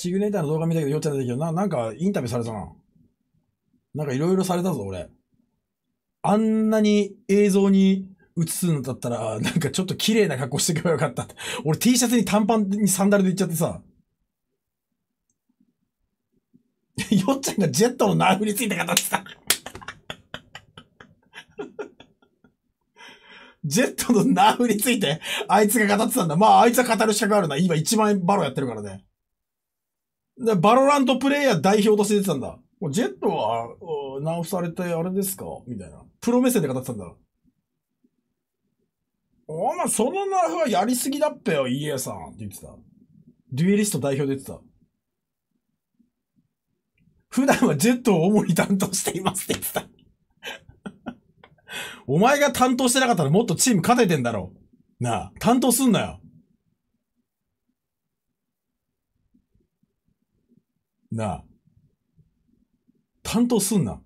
シグネーターの動画見たけど、よっちゃったけど、な、なんかインタビューされたな。なんかいろいろされたぞ、俺。あんなに映像に映すのだったら、なんかちょっと綺麗な格好していけばよかったって。俺 T シャツに短パンにサンダルで行っちゃってさ。よっちゃんがジェットのナイフについた方ってさ。ジェットのナーフについて、あいつが語ってたんだ。まあ、あいつは語る資格あるな。今一万円バロやってるからね。で、バロラントプレイヤー代表として出てたんだ。ジェットは、ナウフされてあれですかみたいな。プロ目線で語ってたんだ。お前、そのナーフはやりすぎだっぺよ、家さんって言ってた。デュエリスト代表出てた。普段はジェットを主に担当していますって言ってた。お前が担当してなかったらもっとチーム勝ててんだろう。なあ、担当すんなよ。なあ、担当すんな。